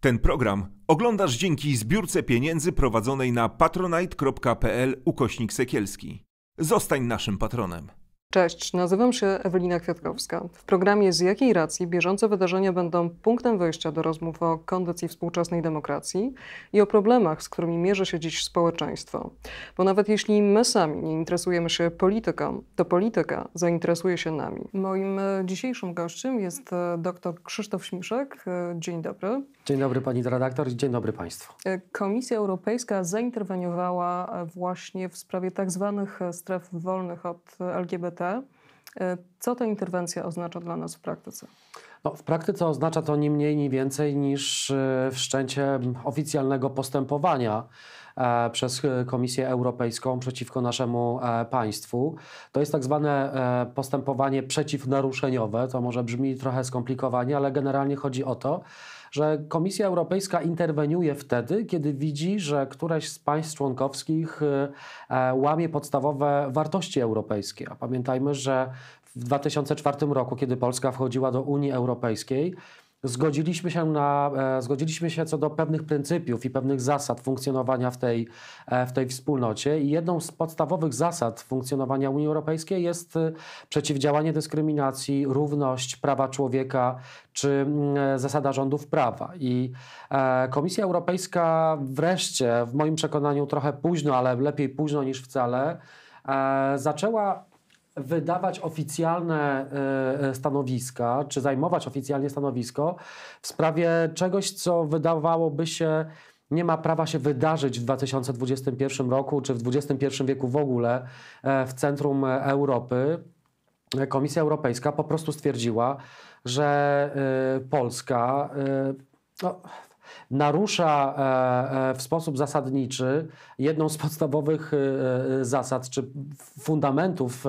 Ten program oglądasz dzięki zbiórce pieniędzy prowadzonej na patronite.pl ukośnik sekielski. Zostań naszym patronem. Cześć, nazywam się Ewelina Kwiatkowska. W programie Z jakiej racji bieżące wydarzenia będą punktem wyjścia do rozmów o kondycji współczesnej demokracji i o problemach, z którymi mierzy się dziś społeczeństwo. Bo nawet jeśli my sami nie interesujemy się polityką, to polityka zainteresuje się nami. Moim e, dzisiejszym gościem jest e, dr Krzysztof Śmiszek. E, dzień dobry. Dzień dobry pani redaktor, dzień dobry państwu. Komisja Europejska zainterweniowała właśnie w sprawie tak zwanych stref wolnych od LGBT E, co ta interwencja oznacza dla nas w praktyce? No, w praktyce oznacza to nie mniej, nie więcej niż e, wszczęcie oficjalnego postępowania e, przez Komisję Europejską przeciwko naszemu państwu. To jest tak zwane postępowanie przeciwnaruszeniowe. To może brzmi trochę skomplikowanie, ale generalnie chodzi o to, że Komisja Europejska interweniuje wtedy, kiedy widzi, że któreś z państw członkowskich y, e, łamie podstawowe wartości europejskie. A pamiętajmy, że w 2004 roku, kiedy Polska wchodziła do Unii Europejskiej, zgodziliśmy się, na, e, zgodziliśmy się co do pewnych pryncypiów i pewnych zasad funkcjonowania w tej, e, w tej wspólnocie. I jedną z podstawowych zasad funkcjonowania Unii Europejskiej jest e, przeciwdziałanie dyskryminacji, równość prawa człowieka czy zasada rządów prawa. I Komisja Europejska wreszcie, w moim przekonaniu trochę późno, ale lepiej późno niż wcale, zaczęła wydawać oficjalne e, e, stanowiska, czy zajmować oficjalnie stanowisko w sprawie czegoś, co wydawałoby się nie ma prawa się wydarzyć w 2021 roku, czy w XXI wieku w ogóle e, w centrum Europy. Komisja Europejska po prostu stwierdziła, że Polska no, narusza e, e, w sposób zasadniczy jedną z podstawowych e, zasad czy fundamentów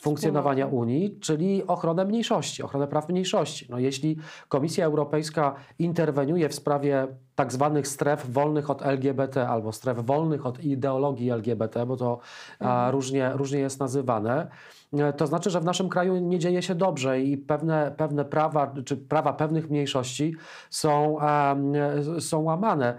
funkcjonowania Unii, czyli ochronę mniejszości, ochronę praw mniejszości. No, jeśli Komisja Europejska interweniuje w sprawie tak zwanych stref wolnych od LGBT albo stref wolnych od ideologii LGBT, bo to mhm. różnie, różnie jest nazywane, E, to znaczy, że w naszym kraju nie dzieje się dobrze i pewne, pewne prawa, czy prawa pewnych mniejszości są, są łamane.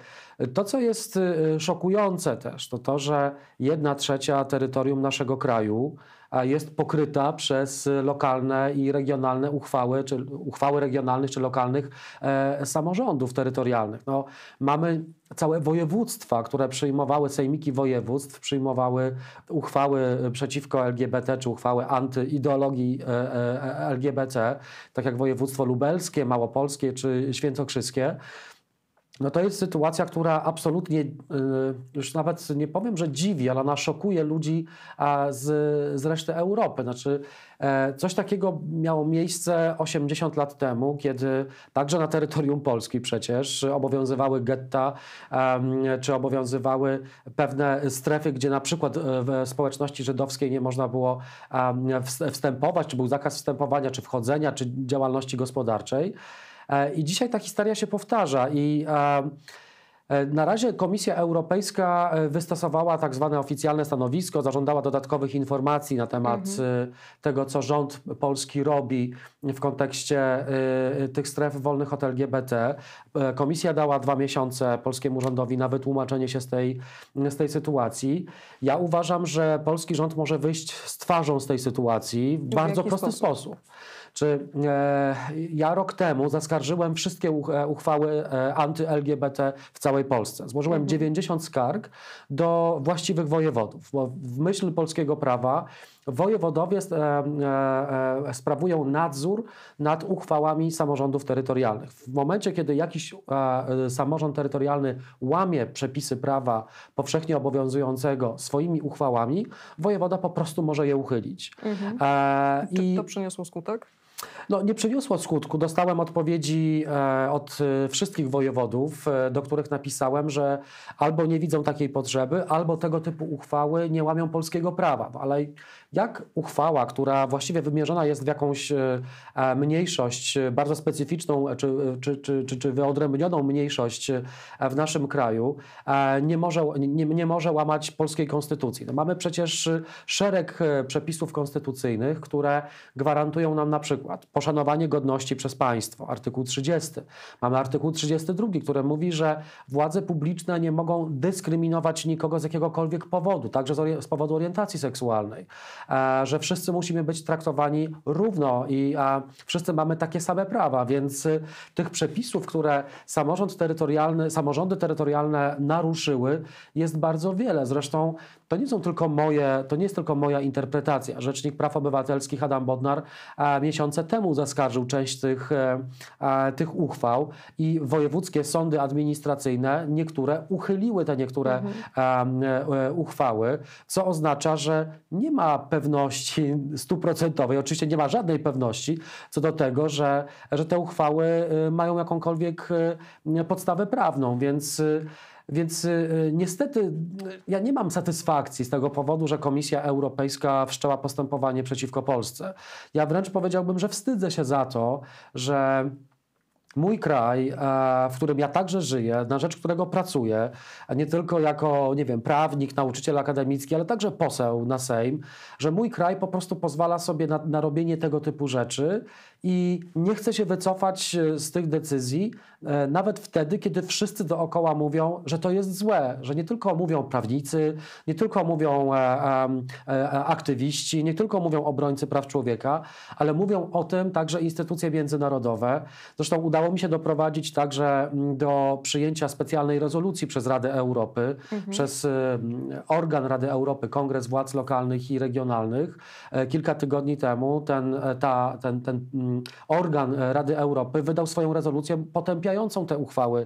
To, co jest e, szokujące też, to to, że jedna trzecia terytorium naszego kraju, jest pokryta przez lokalne i regionalne uchwały, czy uchwały regionalnych czy lokalnych e, samorządów terytorialnych. No, mamy całe województwa, które przyjmowały sejmiki województw, przyjmowały uchwały przeciwko LGBT czy uchwały antyideologii e, e, LGBT, tak jak województwo lubelskie, małopolskie czy świętokrzyskie no to jest sytuacja, która absolutnie, y, już nawet nie powiem, że dziwi, ale ona szokuje ludzi z, z reszty Europy. Znaczy, e, coś takiego miało miejsce 80 lat temu, kiedy także na terytorium Polski przecież obowiązywały getta, czy obowiązywały pewne strefy, gdzie na przykład e, w społeczności żydowskiej nie można było wstępować, czy był zakaz wstępowania, czy wchodzenia, czy działalności gospodarczej. E, I dzisiaj ta historia się powtarza i e, e, na razie Komisja Europejska wystosowała tak zwane oficjalne stanowisko, zażądała dodatkowych informacji na temat mhm. tego, co rząd polski robi w kontekście tych stref wolnych od LGBT. Komisja dała dwa miesiące polskiemu rządowi na wytłumaczenie się z tej, z tej sytuacji. Ja uważam, że polski rząd może wyjść z twarzą z tej sytuacji w, w bardzo prosty sposób? sposób. Czy e, ja rok temu zaskarżyłem wszystkie e, uchwały e, anty-LGBT w całej Polsce. Złożyłem mhm. 90 skarg do właściwych wojewodów, bo w myśl polskiego prawa wojewodowie e, e, e sprawują nadzór nad uchwałami samorządów terytorialnych. W momencie, kiedy jakiś samorząd terytorialny łamie przepisy prawa powszechnie obowiązującego swoimi uchwałami, wojewoda po prostu może je uchylić. Mhm. I to, to przyniosło skutek? No, nie przyniosło skutku. Dostałem odpowiedzi e, od e, wszystkich wojewodów, e, do których napisałem, że albo nie widzą takiej potrzeby, albo tego typu uchwały nie łamią polskiego prawa. No, ale jak uchwała, która właściwie wymierzona jest w jakąś mniejszość, bardzo specyficzną czy, czy, czy, czy, czy wyodrębnioną mniejszość w naszym kraju, nie może, nie, nie może łamać polskiej konstytucji? No, mamy przecież szereg przepisów konstytucyjnych, które gwarantują nam na przykład, przykład poszanowanie godności przez państwo, artykuł 30. Mamy artykuł 32, który mówi, że władze publiczne nie mogą dyskryminować nikogo z jakiegokolwiek powodu, także z powodu orientacji seksualnej, e, że wszyscy musimy być traktowani równo i wszyscy mamy takie same prawa, więc y, tych przepisów, które samorząd terytorialny, samorządy terytorialne naruszyły, jest bardzo wiele. Zresztą to nie są tylko moje, to nie jest tylko moja interpretacja. Rzecznik Praw Obywatelskich Adam Bodnar a, e, miesiące temu zaskarżył część tych, e, e, tych uchwał i wojewódzkie sądy administracyjne niektóre uchyliły te niektóre mhm. uchwały, co oznacza, że nie ma pewności stuprocentowej, oczywiście nie ma żadnej pewności co do tego, że, że te uchwały y, mają jakąkolwiek y, podstawę prawną, więc y, więc y, y, niestety y, ja nie mam satysfakcji z tego powodu, że Komisja Europejska wszczęła postępowanie przeciwko Polsce. Ja wręcz powiedziałbym, że wstydzę się za to, że mój kraj, e, w którym ja także żyję, na rzecz którego pracuję, nie tylko jako, nie wiem, prawnik, nauczyciel akademicki, ale także poseł na Sejm, że mój kraj po prostu pozwala sobie na, na robienie tego typu rzeczy i nie chce się wycofać e, z tych decyzji, e, nawet wtedy, kiedy wszyscy dookoła mówią, że to jest złe, że nie tylko mówią prawnicy, nie tylko mówią aktywiści, nie tylko mówią obrońcy praw człowieka, ale mówią o tym także instytucje międzynarodowe. Zresztą udało udało mi się doprowadzić także mm, do przyjęcia specjalnej rezolucji przez Radę Europy, mhm. przez y, organ Rady Europy, Kongres Władz Lokalnych i Regionalnych. E, kilka tygodni temu ten, e, ta, ten, ten mm, organ e, Rady Europy wydał swoją rezolucję potępiającą te uchwały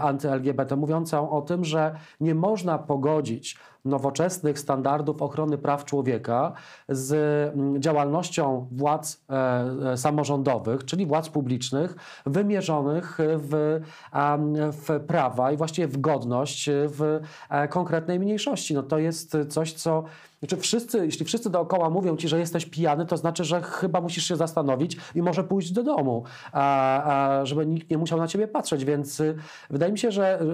anty-LGBT, mówiącą o tym, że nie można pogodzić nowoczesnych standardów ochrony praw człowieka z mm, działalnością władz e, e, samorządowych, czyli władz publicznych, wymierzonych w, w prawa i właściwie w godność w e, konkretnej mniejszości. No to jest coś, co znaczy wszyscy, jeśli wszyscy dookoła mówią ci, że jesteś pijany, to znaczy, że chyba musisz się zastanowić i może pójść do domu, a, a żeby nikt nie musiał na ciebie patrzeć. Więc y, wydaje mi się, że, y,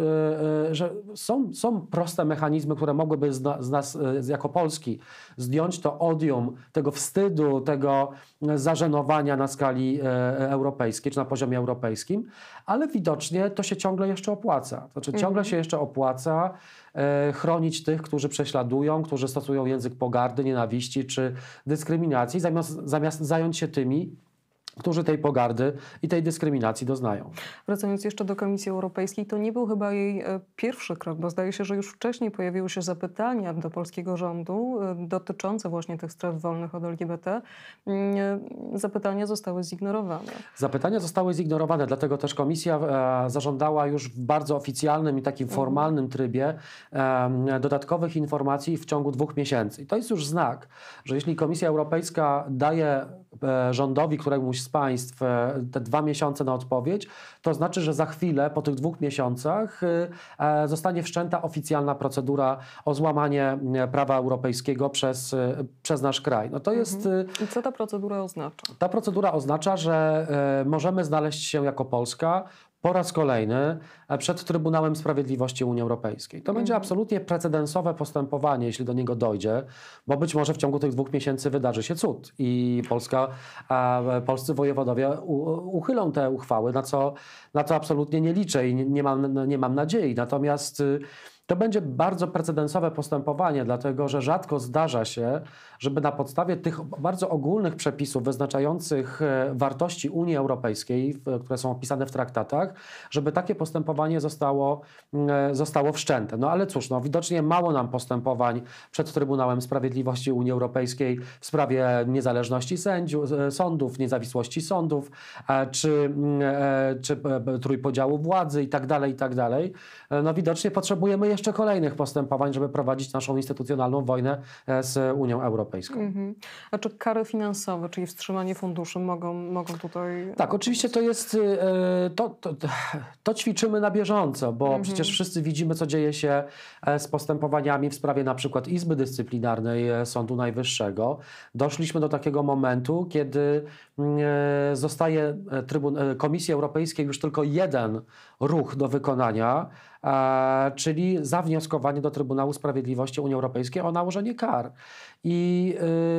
y, że są, są proste mechanizmy, które mogłyby z, nas jako Polski zdjąć to odium, tego wstydu, tego zażenowania na skali europejskiej czy na poziomie europejskim, ale widocznie to się ciągle jeszcze opłaca. Znaczy ciągle mhm. się jeszcze opłaca E, chronić tych, którzy prześladują, którzy stosują język pogardy, nienawiści czy dyskryminacji, zamiast, zamiast zająć się tymi, którzy tej pogardy i tej dyskryminacji doznają. Wracając jeszcze do Komisji Europejskiej, to nie był chyba jej e, pierwszy krok, bo zdaje się, że już wcześniej pojawiły się zapytania do polskiego rządu e, dotyczące właśnie tych stref wolnych od LGBT. Mm, e, zapytania zostały zignorowane. Zapytania zostały zignorowane, dlatego też Komisja zażądała już w bardzo oficjalnym i takim mhm. formalnym trybie dodatkowych informacji w ciągu dwóch miesięcy. I to jest już znak, że jeśli Komisja Europejska daje rządowi, któremu z państw e, te dwa miesiące na odpowiedź, to znaczy, że za chwilę, po tych dwóch miesiącach, y, e, zostanie wszczęta oficjalna procedura o złamanie e, prawa europejskiego przez, przez nasz kraj. No to jest... Mhm. Y, I co ta procedura oznacza? Ta procedura oznacza, że możemy znaleźć się jako Polska po raz kolejny e, przed Trybunałem Sprawiedliwości Unii Europejskiej. To będzie mhm. absolutnie precedensowe postępowanie, jeśli do niego dojdzie, bo być może w ciągu tych dwóch miesięcy wydarzy się cud i Polska, e, polscy wojewodowie uchylą te uchwały, na, co, na to absolutnie nie liczę i nie mam, no, nie mam nadziei. Natomiast y, to będzie bardzo precedensowe postępowanie, dlatego że rzadko zdarza się, żeby na podstawie tych bardzo ogólnych przepisów wyznaczających e, wartości Unii Europejskiej, które są opisane w traktatach, żeby takie postępowanie zostało, e, zostało wszczęte. No ale cóż, no, widocznie mało nam postępowań przed Trybunałem Sprawiedliwości Unii Europejskiej w sprawie niezależności sędziów, e, sądów, niezawisłości sądów, czy, czy trójpodziału władzy itd., tak itd. Tak no widocznie potrzebujemy jeszcze kolejnych postępowań, żeby prowadzić naszą instytucjonalną wojnę z Unią Europejską. Europejską. Mhm. A czy kary finansowe, czyli wstrzymanie funduszy mogą, mogą tutaj... Tak, oczywiście to jest... Y, y, to, to, to ćwiczymy na bieżąco, bo mhm. przecież wszyscy widzimy, co dzieje się e, z postępowaniami w sprawie na przykład Izby Dyscyplinarnej e, Sądu Najwyższego. Doszliśmy do takiego momentu, kiedy mm, e, zostaje Trybun Komisji Europejskiej już tylko jeden ruch do wykonania, czyli zawnioskowanie do Trybunału Sprawiedliwości Unii Europejskiej o nałożenie kar. I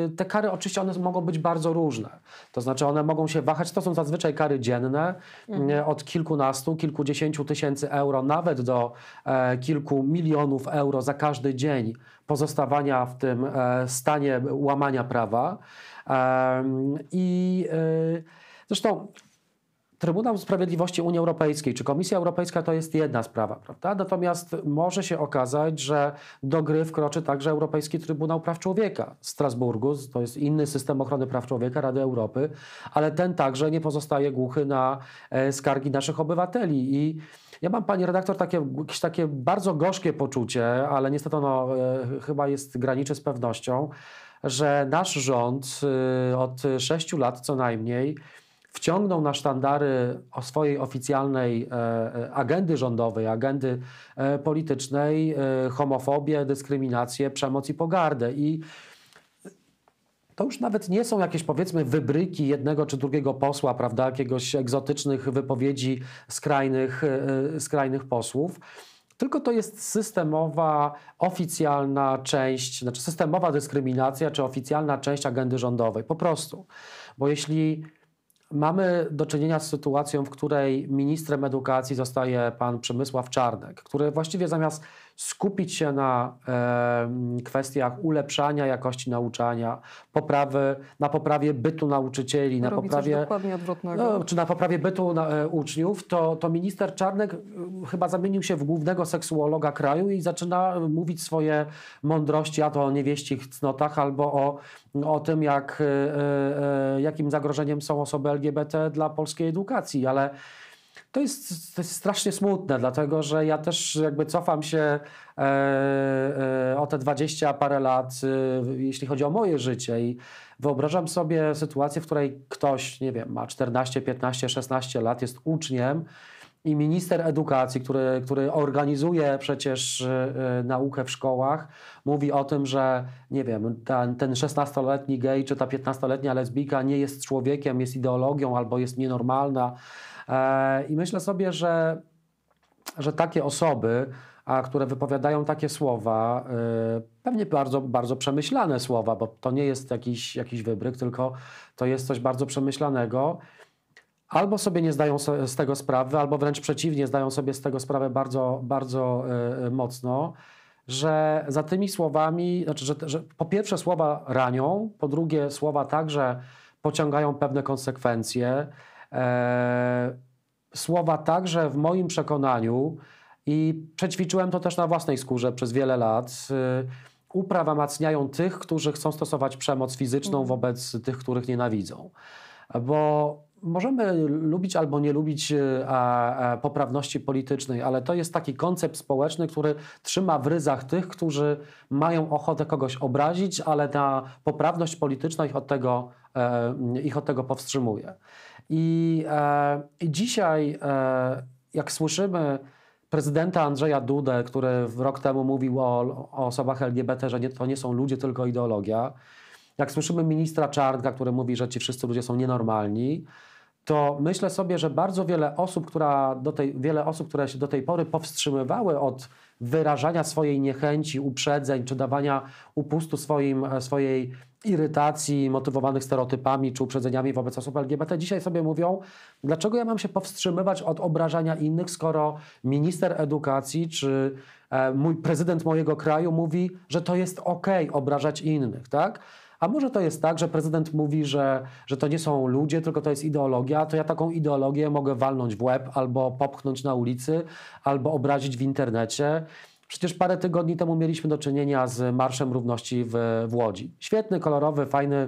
y, te kary oczywiście one mogą być bardzo różne. To znaczy one mogą się wahać, to są zazwyczaj kary dzienne mhm. E, od kilkunastu, kilkudziesięciu tysięcy euro, nawet do e, kilku milionów euro za każdy dzień pozostawania w tym e, stanie łamania prawa. I y, Zresztą Trybunał Sprawiedliwości Unii Europejskiej czy Komisja Europejska to jest jedna sprawa, prawda? Natomiast może się okazać, że do gry wkroczy także Europejski Trybunał Praw Człowieka w Strasburgu, to jest inny system ochrony praw człowieka Rady Europy, ale ten także nie pozostaje głuchy na e, skargi naszych obywateli. I ja mam, pani redaktor, takie, jakieś takie bardzo gorzkie poczucie, ale niestety ono e, chyba jest graniczy z pewnością, że nasz rząd e, od sześciu lat co najmniej wciągnął na sztandary swojej oficjalnej e, e, agendy rządowej, agendy e, politycznej homofobię, dyskryminację, przemoc i pogardę. I to już nawet nie są jakieś powiedzmy wybryki jednego czy drugiego posła, prawda, jakiegoś egzotycznych wypowiedzi skrajnych, skrajnych posłów tylko to jest systemowa, oficjalna część, znaczy systemowa dyskryminacja czy oficjalna część agendy rządowej. Po prostu. Bo jeśli Mamy do czynienia z sytuacją, w której ministrem edukacji zostaje pan Przemysław Czarnek, który właściwie zamiast skupić się na e, kwestiach ulepszania jakości nauczania, poprawy, na poprawie bytu nauczycieli, na poprawie dokładnie odwrotnego. No, czy na poprawie bytu na, e, uczniów, to, to minister Czarnek e, chyba zamienił się w głównego seksuologa kraju i zaczyna mówić swoje mądrości, a to o niewieścich cnotach albo o, o tym, jak, e, e, e jakim zagrożeniem są osoby LGBT dla polskiej edukacji, ale to jest, to jest strasznie smutne, dlatego że ja też jakby cofam się e, e, o te 20 parę lat, e, jeśli chodzi o moje życie i wyobrażam sobie sytuację, w której ktoś, nie wiem, ma 14, 15, 16 lat, jest uczniem i minister edukacji, który, który organizuje przecież y, y, naukę w szkołach, mówi o tym, że nie wiem, ten, ten 16-letni gej czy ta 15-letnia lesbika nie jest człowiekiem, jest ideologią albo jest nienormalna. E, I myślę sobie, że, że takie osoby, a które wypowiadają takie słowa, e, pewnie bardzo, bardzo przemyślane słowa, bo to nie jest jakiś, jakiś wybryk, tylko to jest coś bardzo przemyślanego. Albo sobie nie zdają z tego sprawy, albo wręcz przeciwnie, zdają sobie z tego sprawę bardzo, bardzo e, mocno, że za tymi słowami, znaczy, że, że po pierwsze słowa ranią, po drugie słowa także pociągają pewne konsekwencje e, słowa tak, że w moim przekonaniu i przećwiczyłem to też na własnej skórze przez wiele lat. E, uprawamacniają tych, którzy chcą stosować przemoc fizyczną mhm. wobec tych, których nienawidzą. Bo możemy lubić albo nie lubić e, poprawności politycznej, ale to jest taki koncept społeczny, który trzyma w ryzach tych, którzy mają ochotę kogoś obrazić, ale ta poprawność polityczna ich od tego, e, ich od tego powstrzymuje. I, e, i dzisiaj, e, jak słyszymy prezydenta Andrzeja Dudę, który rok temu mówił o, o osobach LGBT, że nie, to nie są ludzie, tylko ideologia, jak słyszymy ministra Czarnka, który mówi, że ci wszyscy ludzie są nienormalni, to myślę sobie, że bardzo wiele osób, która do tej, wiele osób, które się do tej pory powstrzymywały od wyrażania swojej niechęci, uprzedzeń czy dawania upustu swoim, e, swojej irytacji motywowanych stereotypami czy uprzedzeniami wobec osób LGBT dzisiaj sobie mówią, dlaczego ja mam się powstrzymywać od obrażania innych, skoro minister edukacji czy e, mój prezydent mojego kraju mówi, że to jest ok obrażać innych, tak? A może to jest tak, że prezydent mówi, że, że to nie są ludzie, tylko to jest ideologia, to ja taką ideologię mogę walnąć w łeb albo popchnąć na ulicy, albo obrazić w internecie. Przecież parę tygodni temu mieliśmy do czynienia z Marszem Równości w, w Łodzi. Świetny, kolorowy, fajny,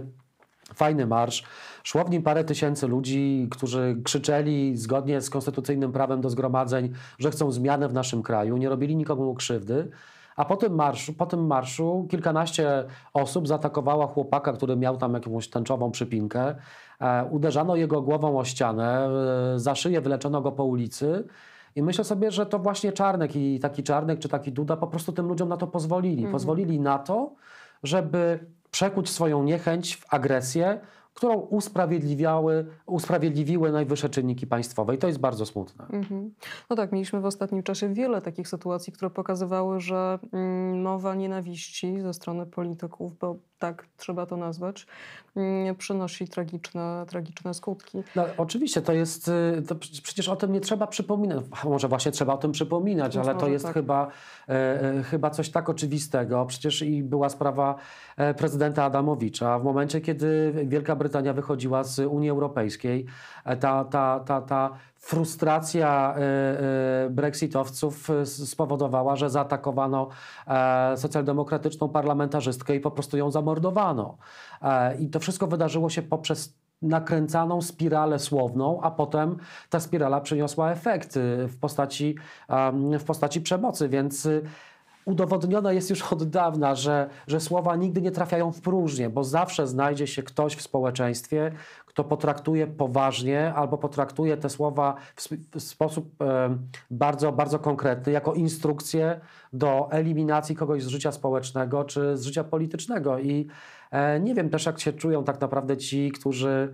fajny marsz. Szło w nim parę tysięcy ludzi, którzy krzyczeli zgodnie z konstytucyjnym prawem do zgromadzeń, że chcą zmiany w naszym kraju, nie robili nikomu krzywdy. A po tym, marszu, po tym marszu kilkanaście osób zaatakowało chłopaka, który miał tam jakąś tęczową przypinkę. E, uderzano jego głową o ścianę, e, za szyję wyleczono go po ulicy. I myślę sobie, że to właśnie Czarnek i taki Czarnek czy taki Duda po prostu tym ludziom na to pozwolili. Mhm. Pozwolili na to, żeby przekuć swoją niechęć w agresję, którą usprawiedliwiały, usprawiedliwiły najwyższe czynniki państwowe. I to jest bardzo smutne. Mm-hmm. No tak, mieliśmy w ostatnim czasie wiele takich sytuacji, które pokazywały, że mowa mm, nienawiści ze strony polityków, bo tak trzeba to nazwać, mm, przynosi tragiczne, tragiczne skutki. No, oczywiście, to jest, y, to przecież o tym nie trzeba przypominać. Może właśnie trzeba o tym przypominać, Być ale to jest tak. chyba, e, e, chyba coś tak oczywistego. Przecież i była sprawa e, prezydenta Adamowicza. W momencie, kiedy Wielka Brytania Brytania wychodziła z Unii Europejskiej, e, ta, ta, ta, ta frustracja e, e, brexitowców spowodowała, że zaatakowano socjaldemokratyczną parlamentarzystkę i po prostu ją zamordowano. I to wszystko wydarzyło się poprzez nakręcaną spiralę słowną, a potem ta spirala przyniosła efekty w postaci, w postaci przemocy, więc udowodnione jest już od dawna, że, że słowa nigdy nie trafiają w próżnię, bo zawsze znajdzie się ktoś w społeczeństwie, kto potraktuje poważnie albo potraktuje te słowa w, sposób e, bardzo, bardzo konkretny, jako instrukcję do eliminacji kogoś z życia społecznego czy z życia politycznego. I e, nie wiem też, jak się czują tak naprawdę ci, którzy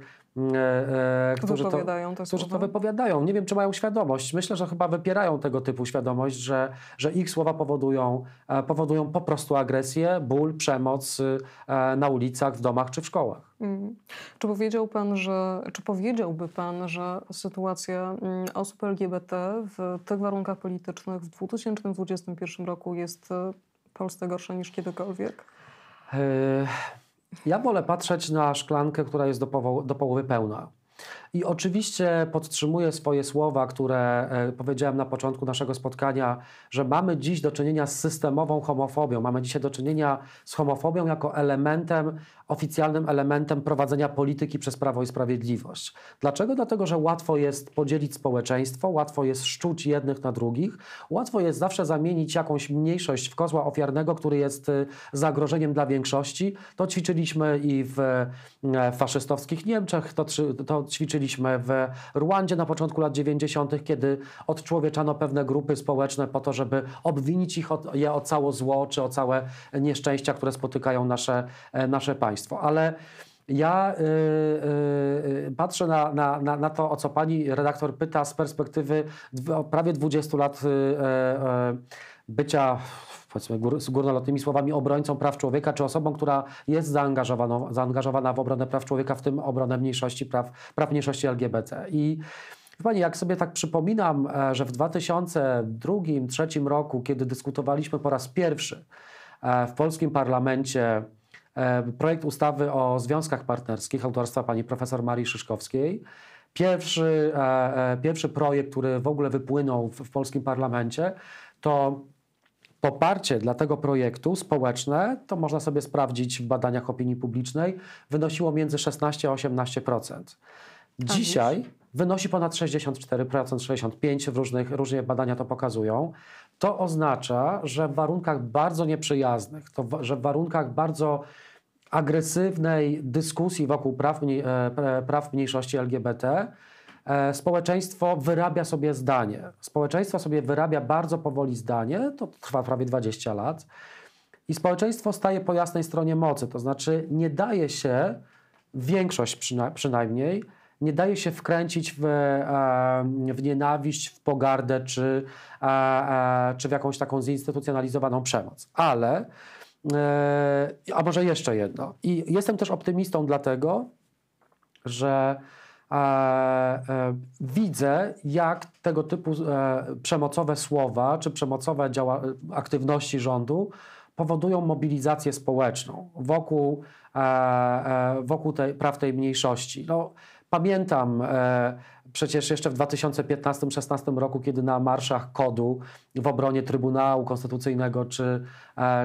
którzy, wypowiadają to, którzy to wypowiadają. Nie wiem, czy mają świadomość. Myślę, że chyba wypierają tego typu świadomość, że, że ich słowa powodują, e, powodują po prostu agresję, ból, przemoc e, na ulicach, w domach czy w szkołach. Mm. Czy powiedział pan, że, czy powiedziałby pan, że sytuacja mm, osób LGBT w tych warunkach politycznych w 2021 roku jest e, w Polsce gorsza niż kiedykolwiek? Ja wolę patrzeć na szklankę, która jest do, powo- do połowy pełna. I oczywiście podtrzymuję swoje słowa, które e, powiedziałem na początku naszego spotkania, że mamy dziś do czynienia z systemową homofobią. Mamy dzisiaj do czynienia z homofobią jako elementem, oficjalnym elementem prowadzenia polityki przez Prawo i Sprawiedliwość. Dlaczego? Dlatego, że łatwo jest podzielić społeczeństwo, łatwo jest szczuć jednych na drugich, łatwo jest zawsze zamienić jakąś mniejszość w kozła ofiarnego, który jest y, zagrożeniem dla większości. To ćwiczyliśmy i w e, faszystowskich Niemczech, to, to ćwiczyliśmy zobaczyliśmy w Rwandzie na początku lat 90., kiedy odczłowieczano pewne grupy społeczne po to, żeby obwinić ich o, je o całe zło czy o całe nieszczęścia, które spotykają nasze, e, nasze państwo. Ale ja e, e, patrzę na, na, na, to, o co pani redaktor pyta z perspektywy prawie 20 lat bycia powiedzmy gór, górnolotnymi słowami, obrońcą praw człowieka, czy osobą, która jest zaangażowana, zaangażowana w obronę praw człowieka, w tym obronę mniejszości praw, praw mniejszości LGBT. I Pani, jak sobie tak przypominam, e, że w 2002-2003 roku, kiedy dyskutowaliśmy po raz pierwszy e, w polskim parlamencie e, projekt ustawy o związkach partnerskich autorstwa pani profesor Marii Szyszkowskiej, pierwszy, pierwszy projekt, który w ogóle wypłynął w polskim parlamencie, to Poparcie dla tego projektu społeczne, to można sobie sprawdzić w badaniach opinii publicznej, wynosiło między 16 a 18%. Tak Dzisiaj wynosi ponad 64%, 65% w różnych, różne badania to pokazują. To oznacza, że w warunkach bardzo nieprzyjaznych, to, że w warunkach bardzo agresywnej dyskusji wokół praw, e, praw mniejszości LGBT, E, społeczeństwo wyrabia sobie zdanie. Społeczeństwo sobie wyrabia bardzo powoli zdanie, to trwa prawie 20 lat. I społeczeństwo staje po jasnej stronie mocy, to znaczy nie daje się, większość przyna przynajmniej, nie daje się wkręcić w, e, e, w nienawiść, w pogardę czy, czy w jakąś taką zinstytucjonalizowaną przemoc. Ale, a może jeszcze jedno. I jestem też optymistą dlatego, że E, e, widzę, jak tego typu e, przemocowe słowa czy przemocowe działa, aktywności rządu powodują mobilizację społeczną wokół, wokół tej, praw tej mniejszości. No, pamiętam przecież jeszcze w 2015-16 roku, kiedy na marszach kodu w obronie Trybunału Konstytucyjnego czy,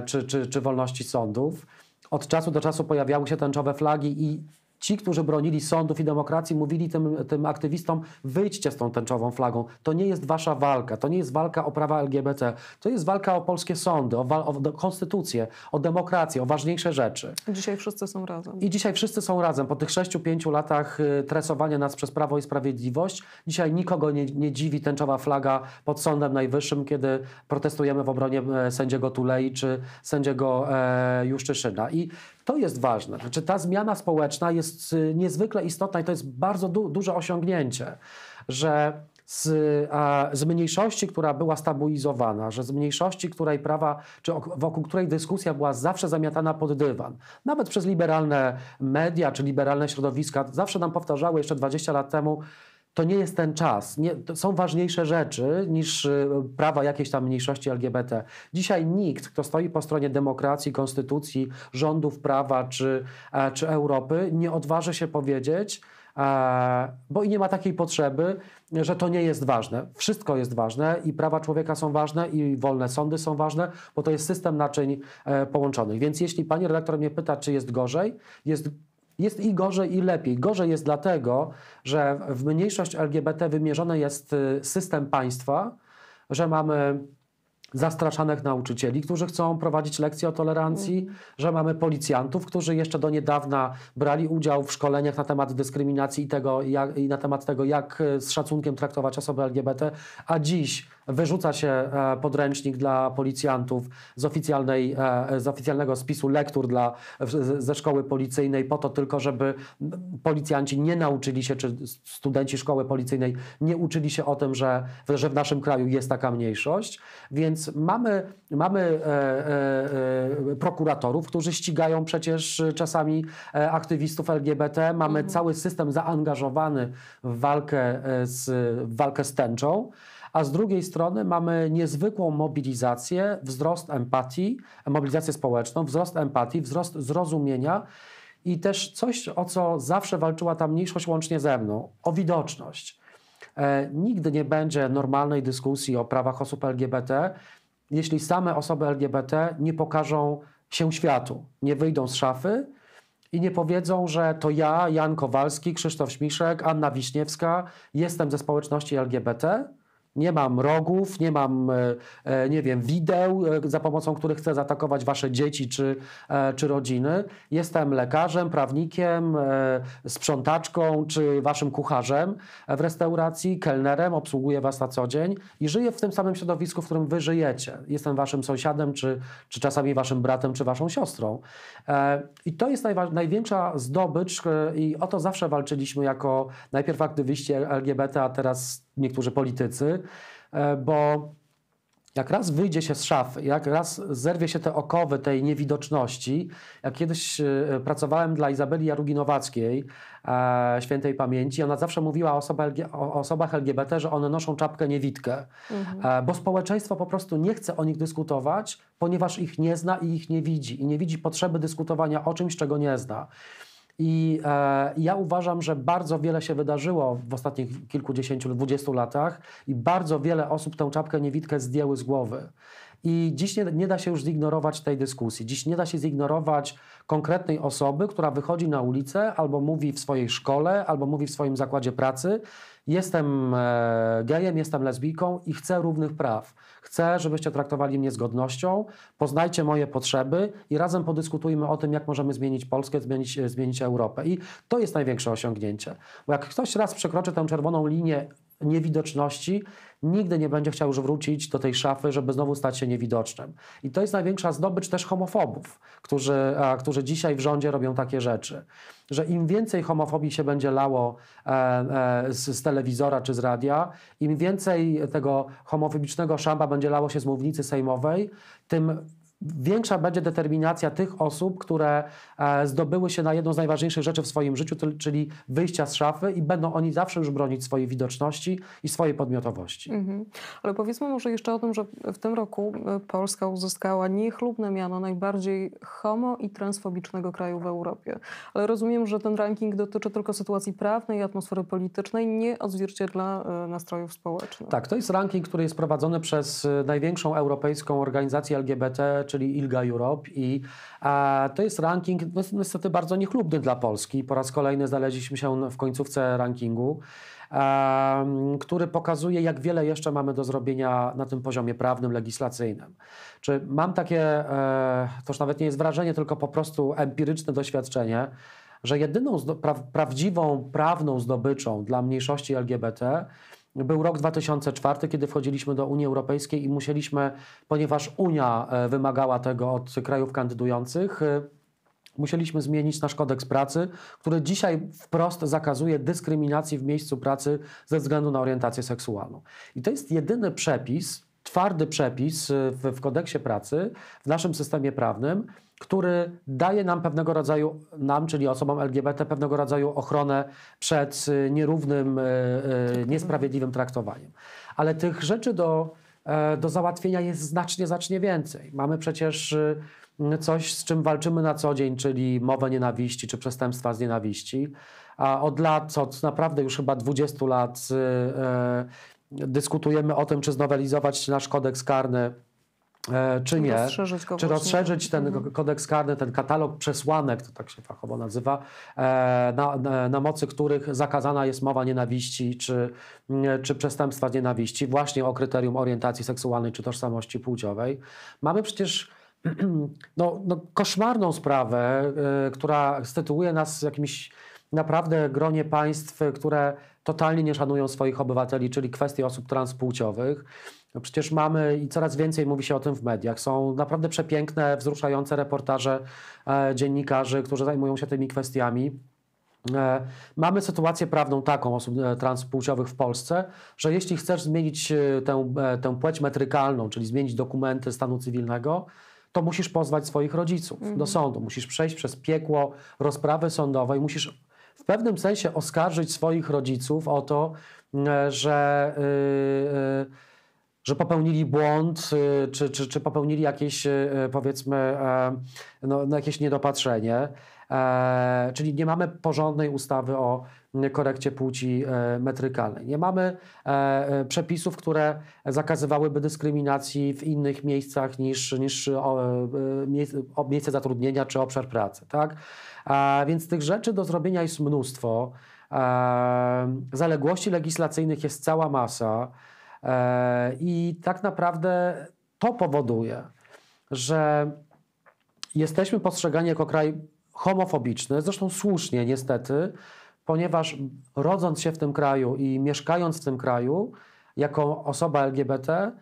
czy, czy, czy wolności sądów od czasu do czasu pojawiały się tęczowe flagi i Ci, którzy bronili sądów i demokracji, mówili tym, tym aktywistom, wyjdźcie z tą tęczową flagą. To nie jest wasza walka, to nie jest walka o prawa LGBT, to jest walka o polskie sądy, o, wa- o konstytucję, o demokrację, o ważniejsze rzeczy. Dzisiaj wszyscy są razem. I dzisiaj wszyscy są razem. Po tych 6-5 latach y, tresowania nas przez Prawo i Sprawiedliwość, dzisiaj nikogo nie, nie dziwi tęczowa flaga pod Sądem Najwyższym, kiedy protestujemy w obronie e, sędziego Tulei czy sędziego e, Juszczyszyna. I to jest ważne. Znaczy, ta zmiana społeczna jest y, niezwykle istotna i to jest bardzo du duże osiągnięcie, że z, a, z mniejszości, która była stabilizowana, że z mniejszości, której prawa, czy wokół której dyskusja była zawsze zamiatana pod dywan, nawet przez liberalne media czy liberalne środowiska, zawsze nam powtarzały jeszcze 20 lat temu, to nie jest ten czas. Nie, są ważniejsze rzeczy niż y, prawa jakiejś tam mniejszości LGBT. Dzisiaj nikt, kto stoi po stronie demokracji, konstytucji, rządów prawa czy, e, czy Europy, nie odważy się powiedzieć, e, bo i nie ma takiej potrzeby, że to nie jest ważne. Wszystko jest ważne i prawa człowieka są ważne i wolne sądy są ważne, bo to jest system naczyń e, połączonych. Więc jeśli pani redaktor mnie pyta, czy jest gorzej, jest jest i gorzej, i lepiej. Gorzej jest dlatego, że w mniejszość LGBT wymierzony jest y, system państwa, że mamy zastraszanych nauczycieli, którzy chcą prowadzić lekcje o tolerancji, mhm. że mamy policjantów, którzy jeszcze do niedawna brali udział w szkoleniach na temat dyskryminacji i, tego, jak, i na temat tego, jak e, z szacunkiem traktować osoby LGBT, a dziś wyrzuca się e, podręcznik dla policjantów z, oficjalnej, e, z oficjalnego spisu lektur dla, ze szkoły policyjnej po to tylko, żeby policjanci nie nauczyli się, czy studenci szkoły policyjnej nie uczyli się o tym, że, że w naszym kraju jest taka mniejszość, więc więc mamy, mamy e, e, e, prokuratorów, którzy ścigają przecież e, czasami e, aktywistów LGBT, mamy mhm. cały system zaangażowany w walkę z, w walkę z tęczą a z drugiej strony mamy niezwykłą mobilizację, wzrost empatii, mobilizację społeczną, wzrost empatii, wzrost zrozumienia i też coś, o co zawsze walczyła ta mniejszość łącznie ze mną, o widoczność. E, nigdy nie będzie normalnej dyskusji o prawach osób LGBT, jeśli same osoby LGBT nie pokażą się światu, nie wyjdą z szafy i nie powiedzą, że to ja, Jan Kowalski, Krzysztof Śmiszek, Anna Wiśniewska, jestem ze społeczności LGBT nie mam rogów, nie mam, e, e, nie wiem, wideł, e, za pomocą których chcę zaatakować wasze dzieci czy, czy rodziny. Jestem lekarzem, prawnikiem, sprzątaczką czy waszym kucharzem w restauracji, kelnerem, obsługuję was na co dzień i żyję w tym samym środowisku, w którym wy żyjecie. Jestem waszym sąsiadem, czy, czy czasami waszym bratem, czy waszą siostrą. I to jest największa zdobycz i o to zawsze walczyliśmy jako najpierw aktywiści LGBT, a teraz niektórzy politycy, e, bo jak raz wyjdzie się z szafy, jak raz zerwie się te okowy tej niewidoczności, jak kiedyś e, pracowałem dla Izabeli Jaruginowackiej, e, świętej pamięci, ona zawsze mówiła o, osoba, osobach LGBT, że one noszą czapkę niewidkę, mhm. bo społeczeństwo po prostu nie chce o nich dyskutować, ponieważ ich nie zna i ich nie widzi i nie widzi potrzeby dyskutowania o czymś, czego nie zna. I e, ja uważam, że bardzo wiele się wydarzyło w ostatnich kilkudziesięciu, dwudziestu latach i bardzo wiele osób tę czapkę niewidkę zdjęły z głowy. I dziś nie, nie, da się już zignorować tej dyskusji. Dziś nie da się zignorować konkretnej osoby, która wychodzi na ulicę albo mówi w swojej szkole, albo mówi w swoim zakładzie pracy, jestem e, gejem, jestem lesbijką i chcę równych praw. Chcę, żebyście traktowali mnie z godnością, poznajcie moje potrzeby i razem podyskutujmy o tym, jak możemy zmienić Polskę, zmienić, e, zmienić Europę. I to jest największe osiągnięcie. Bo jak ktoś raz przekroczy tę czerwoną linię niewidoczności, nigdy nie będzie chciał już wrócić do tej szafy, żeby znowu stać się niewidocznym. I to jest największa zdobycz też homofobów, którzy, a, którzy dzisiaj w rządzie robią takie rzeczy że im więcej homofobii się będzie lało e, e, z, z, telewizora czy z radia, im więcej tego homofobicznego szamba będzie lało się z mównicy sejmowej, tym większa będzie determinacja tych osób, które e, zdobyły się na jedną z najważniejszych rzeczy w swoim życiu, czyli wyjścia z szafy i będą oni zawsze już bronić swojej widoczności i swojej podmiotowości. Mhm. Ale powiedzmy może jeszcze o tym, że w tym roku e, Polska uzyskała niechlubne miano najbardziej homo i transfobicznego kraju w Europie. Ale rozumiem, że ten ranking dotyczy tylko sytuacji prawnej i atmosfery politycznej, nie odzwierciedla e, nastrojów społecznych. Tak, to jest ranking, który jest prowadzony przez największą europejską organizację LGBT, czyli ILGA Europe i to jest ranking no, niestety bardzo niechlubny dla Polski. Po raz kolejny znaleźliśmy się w końcówce rankingu który pokazuje, jak wiele jeszcze mamy do zrobienia na tym poziomie prawnym, legislacyjnym. Czy mam takie, e, to już nawet nie jest wrażenie, tylko po prostu empiryczne doświadczenie, że jedyną pra prawdziwą prawną zdobyczą dla mniejszości LGBT był rok 2004, kiedy wchodziliśmy do Unii Europejskiej i musieliśmy, ponieważ Unia e, wymagała tego od krajów kandydujących, e, musieliśmy zmienić nasz kodeks pracy, który dzisiaj wprost zakazuje dyskryminacji w miejscu pracy ze względu na orientację seksualną. I to jest jedyny przepis, twardy przepis e, w, w kodeksie pracy, w naszym systemie prawnym, który daje nam pewnego rodzaju, nam, czyli osobom LGBT, pewnego rodzaju ochronę przed y, nierównym, y, y, tak. niesprawiedliwym traktowaniem. Ale tych rzeczy do, e, do załatwienia jest znacznie, znacznie więcej. Mamy przecież coś, z czym walczymy na co dzień, czyli mowę nienawiści czy przestępstwa z nienawiści. A od lat, od naprawdę już chyba 20 lat, e, dyskutujemy o tym, czy znowelizować nasz kodeks karny E, czy nie, rozszerzyć czy rozszerzyć ten mhm. kodeks karny, ten katalog przesłanek, to tak się fachowo nazywa, e, na, na, na, mocy których zakazana jest mowa nienawiści czy, czy przestępstwa z nienawiści, właśnie o kryterium orientacji seksualnej czy tożsamości płciowej. Mamy przecież no, no koszmarną sprawę, e, która stytuuje nas jakimś naprawdę gronie państw, które totalnie nie szanują swoich obywateli, czyli kwestie osób transpłciowych. No przecież mamy i coraz więcej mówi się o tym w mediach. Są naprawdę przepiękne, wzruszające reportaże e, dziennikarzy, którzy zajmują się tymi kwestiami. E, mamy sytuację prawną taką osób e, transpłciowych w Polsce, że jeśli chcesz zmienić e, tę, tę płeć metrykalną, czyli zmienić dokumenty stanu cywilnego, to musisz pozwać swoich rodziców mhm. do sądu. Musisz przejść przez piekło rozprawy sądowej, musisz w pewnym sensie oskarżyć swoich rodziców o to, że. Y, y, że popełnili błąd, y, czy, czy, czy popełnili jakieś, y, y, powiedzmy, e, no, no jakieś niedopatrzenie. E, czyli nie mamy porządnej ustawy o korekcie płci e, metrykalnej. Nie mamy przepisów, które zakazywałyby dyskryminacji w innych miejscach niż, niż miejsce zatrudnienia czy obszar pracy. Tak? Więc tych rzeczy do zrobienia jest mnóstwo. Zaległości legislacyjnych jest cała masa. E, I tak naprawdę to powoduje, że jesteśmy postrzegani jako kraj homofobiczny, zresztą słusznie niestety, ponieważ rodząc się w tym kraju i mieszkając w tym kraju jako osoba LGBT,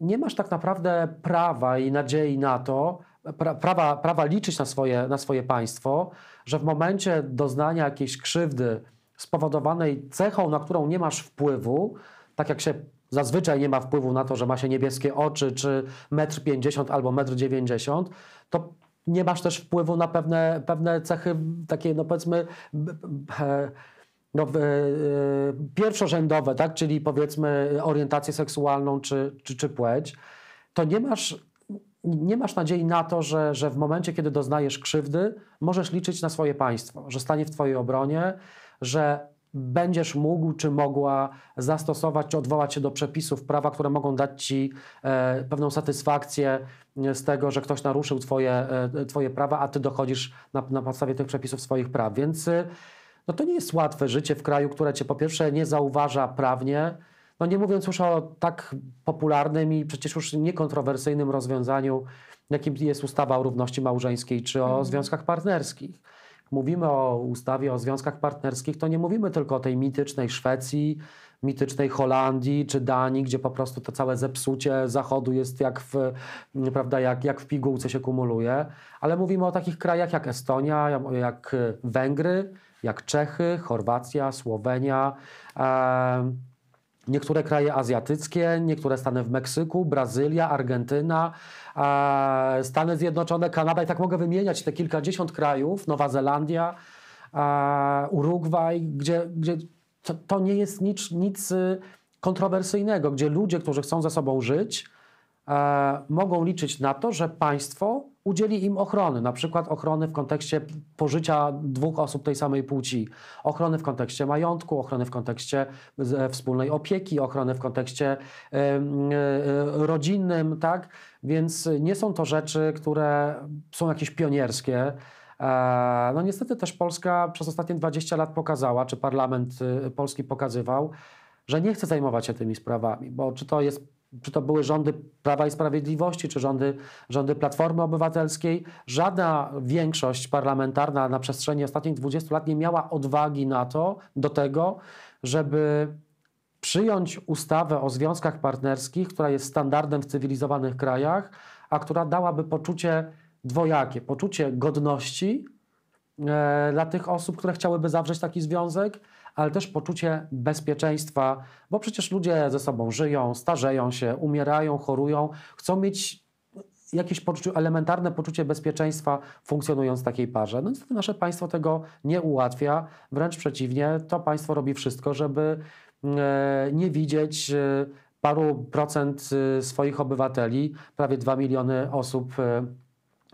nie masz tak naprawdę prawa i nadziei na to, prawa, prawa liczyć na swoje, na swoje państwo, że w momencie doznania jakiejś krzywdy spowodowanej cechą, na którą nie masz wpływu, tak jak się zazwyczaj nie ma wpływu na to, że ma się niebieskie oczy, czy metr 50 albo metr 90, to nie masz też wpływu na pewne, pewne cechy takie, no powiedzmy, e, no, e, pierwszorzędowe, tak? czyli powiedzmy orientację seksualną czy, czy, czy płeć, to nie masz nie masz nadziei na to, że, że w momencie, kiedy doznajesz krzywdy, możesz liczyć na swoje państwo, że stanie w Twojej obronie, że będziesz mógł czy mogła zastosować czy odwołać się do przepisów prawa, które mogą dać ci e, pewną satysfakcję e, z tego, że ktoś naruszył twoje, e, twoje prawa, a ty dochodzisz na, na podstawie tych przepisów swoich praw. Więc e, no to nie jest łatwe życie w kraju, które cię po pierwsze nie zauważa prawnie, no nie mówiąc już o tak popularnym i przecież już niekontrowersyjnym rozwiązaniu, jakim jest ustawa o równości małżeńskiej czy o mm. związkach partnerskich mówimy o ustawie o związkach partnerskich, to nie mówimy tylko o tej mitycznej Szwecji, mitycznej Holandii czy Danii, gdzie po prostu to całe zepsucie Zachodu jest jak w, prawda, jak, jak w pigułce się kumuluje, ale mówimy o takich krajach jak Estonia, jak Węgry, jak Czechy, Chorwacja, Słowenia. Niektóre kraje azjatyckie, niektóre Stany w Meksyku, Brazylia, Argentyna, Stany Zjednoczone, Kanada i tak mogę wymieniać te kilkadziesiąt krajów, Nowa Zelandia, Urugwaj, gdzie, gdzie to, to nie jest nic, nic y, kontrowersyjnego, gdzie ludzie, którzy chcą ze sobą żyć, e, mogą liczyć na to, że państwo udzieli im ochrony, na przykład ochrony w kontekście pożycia dwóch osób tej samej płci, ochrony w kontekście majątku, ochrony w kontekście e, wspólnej opieki, ochrony w kontekście e, rodzinnym, tak? Więc nie są to rzeczy, które są jakieś pionierskie. E, no niestety też Polska przez ostatnie 20 lat pokazała, czy parlament y, polski pokazywał, że nie chce zajmować się tymi sprawami, bo czy to jest czy to były rządy Prawa i Sprawiedliwości, czy rządy, rządy Platformy Obywatelskiej, żadna większość parlamentarna na przestrzeni ostatnich 20 lat nie miała odwagi na to, do tego, żeby przyjąć ustawę o związkach partnerskich, która jest standardem w cywilizowanych krajach, a która dałaby poczucie dwojakie, poczucie godności e, dla tych osób, które chciałyby zawrzeć taki związek, ale też poczucie bezpieczeństwa, bo przecież ludzie ze sobą żyją, starzeją się, umierają, chorują, chcą mieć jakieś poczucie, elementarne poczucie bezpieczeństwa funkcjonując w takiej parze. No niestety nasze państwo tego nie ułatwia, wręcz przeciwnie, to państwo robi wszystko, żeby e, nie widzieć e, paru procent e, swoich obywateli, prawie 2 miliony osób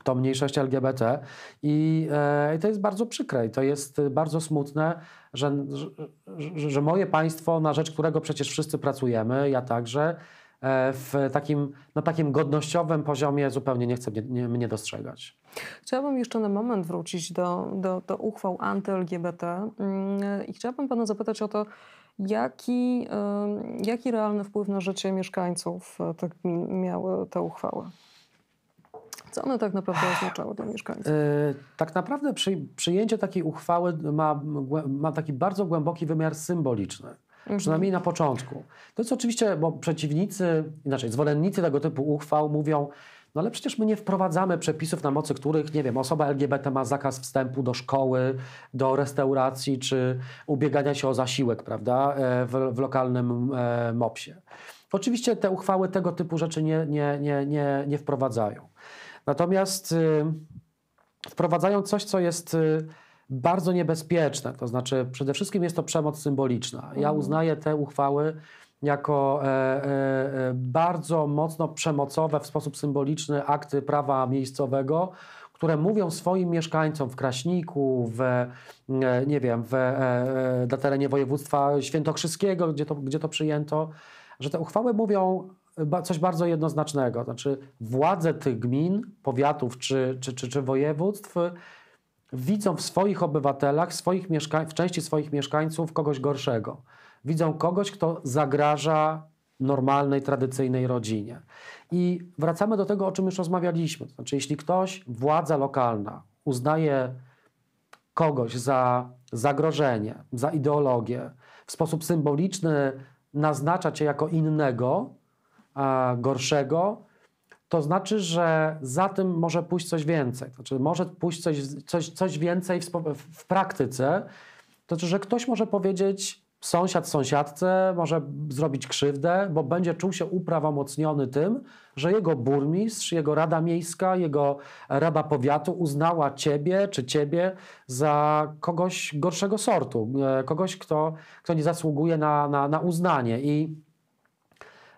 to mniejszość LGBT i, e, i to jest bardzo przykre i to jest y, bardzo smutne, że, że, że moje państwo, na rzecz którego przecież wszyscy pracujemy, ja także, e, w takim, na takim godnościowym poziomie zupełnie nie chce mnie, nie, mnie dostrzegać. Chciałabym jeszcze na moment wrócić do, do, do uchwał anty-LGBT mm, i chciałabym Pana zapytać o to, jaki, jaki realny wpływ na życie mieszkańców e, tych tak miały te uchwały? Co one tak naprawdę oznaczały dla mieszkańców? E, tak naprawdę przy, przyjęcie takiej uchwały ma, ma taki bardzo głęboki wymiar symboliczny. Mhm. Przynajmniej na początku. To jest oczywiście, bo przeciwnicy, inaczej zwolennicy tego typu uchwał mówią, no ale przecież my nie wprowadzamy przepisów, na mocy których, nie wiem, osoba LGBT ma zakaz wstępu do szkoły, do restauracji czy ubiegania się o zasiłek, prawda, e, w, w lokalnym e, MOPS-ie. Oczywiście te uchwały tego typu rzeczy nie, nie, nie, nie, nie wprowadzają. Natomiast y, wprowadzają coś, co jest y, bardzo niebezpieczne. To znaczy, przede wszystkim jest to przemoc symboliczna. Ja mhm. uznaję te uchwały jako e, e, e, bardzo mocno przemocowe w sposób symboliczny akty prawa miejscowego, które mówią swoim mieszkańcom w Kraśniku, w, nie wiem, w, na terenie województwa świętokrzyskiego, gdzie to, gdzie to przyjęto, że te uchwały mówią coś bardzo jednoznacznego. Znaczy, władze tych gmin, powiatów czy, czy, czy, czy województw widzą w swoich obywatelach, swoich w części swoich mieszkańców kogoś gorszego. Widzą kogoś, kto zagraża normalnej, tradycyjnej rodzinie. I wracamy do tego, o czym już rozmawialiśmy. Znaczy, jeśli ktoś, władza lokalna, uznaje kogoś za zagrożenie, za ideologię, w sposób symboliczny naznacza cię jako innego, gorszego, to znaczy, że za tym może pójść coś więcej. Znaczy, może pójść coś, coś, coś więcej w, w praktyce. To znaczy, że ktoś może powiedzieć, sąsiad sąsiadce może zrobić krzywdę, bo będzie czuł się uprawomocniony tym, że jego burmistrz, jego rada miejska, jego rada powiatu uznała ciebie czy ciebie za kogoś gorszego sortu, e, kogoś, kto, kto nie zasługuje na, na, na uznanie. I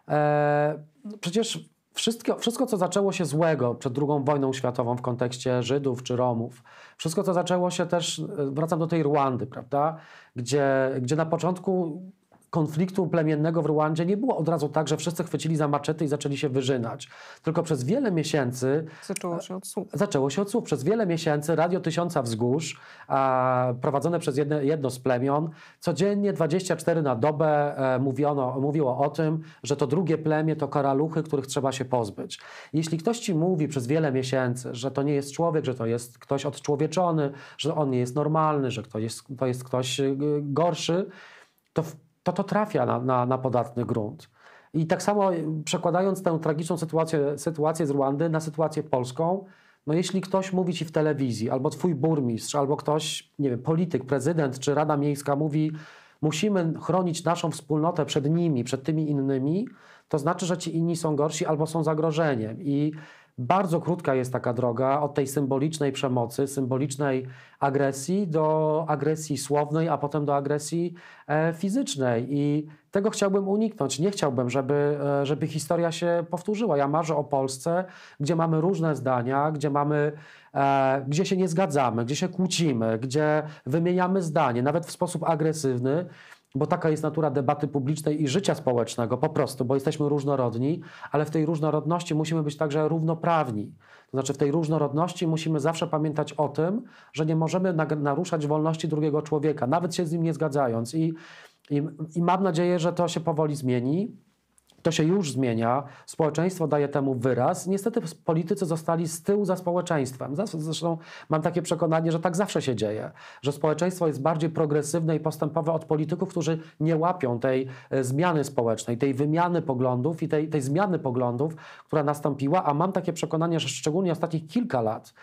E, przecież wszystko, wszystko, co zaczęło się złego przed II wojną światową w kontekście Żydów czy Romów, wszystko, co zaczęło się też, e, wracam do tej Rwandy, prawda, gdzie, gdzie na początku konfliktu plemiennego w Rwandzie nie było od razu tak, że wszyscy chwycili za maczety i zaczęli się wyżynać. Tylko przez wiele miesięcy... Zaczęło e, się od słów. Zaczęło się od słów. Przez wiele miesięcy Radio Tysiąca Wzgórz, e, prowadzone przez jedne, jedno z plemion, codziennie 24 na dobę e, mówiono, mówiło o tym, że to drugie plemię to karaluchy, których trzeba się pozbyć. Jeśli ktoś ci mówi przez wiele miesięcy, że to nie jest człowiek, że to jest ktoś odczłowieczony, że on nie jest normalny, że to jest, to jest ktoś e, gorszy, to w to to trafia na, na, na podatny grunt. I tak samo przekładając tę tragiczną sytuację, sytuację z Rwandy na sytuację polską, no jeśli ktoś mówi ci w telewizji, albo twój burmistrz, albo ktoś, nie wiem, polityk, prezydent czy Rada Miejska mówi, musimy chronić naszą wspólnotę przed nimi, przed tymi innymi, to znaczy, że ci inni są gorsi albo są zagrożeniem. I bardzo krótka jest taka droga od tej symbolicznej przemocy, symbolicznej agresji do agresji słownej, a potem do agresji e, fizycznej. I tego chciałbym uniknąć. Nie chciałbym, żeby, e, żeby historia się powtórzyła. Ja marzę o Polsce, gdzie mamy różne zdania, gdzie mamy, e, gdzie się nie zgadzamy, gdzie się kłócimy, gdzie wymieniamy zdanie, nawet w sposób agresywny bo taka jest natura debaty publicznej i życia społecznego po prostu, bo jesteśmy różnorodni, ale w tej różnorodności musimy być także równoprawni. To znaczy, w tej różnorodności musimy zawsze pamiętać o tym, że nie możemy naruszać wolności drugiego człowieka, nawet się z nim nie zgadzając. I, i, i mam nadzieję, że to się powoli zmieni. To się już zmienia, społeczeństwo daje temu wyraz. Niestety politycy zostali z tyłu za społeczeństwem. Zresztą mam takie przekonanie, że tak zawsze się dzieje, że społeczeństwo jest bardziej progresywne i postępowe od polityków, którzy nie łapią tej e, zmiany społecznej, tej wymiany poglądów i tej, tej zmiany poglądów, która nastąpiła. A mam takie przekonanie, że szczególnie ostatnich kilka lat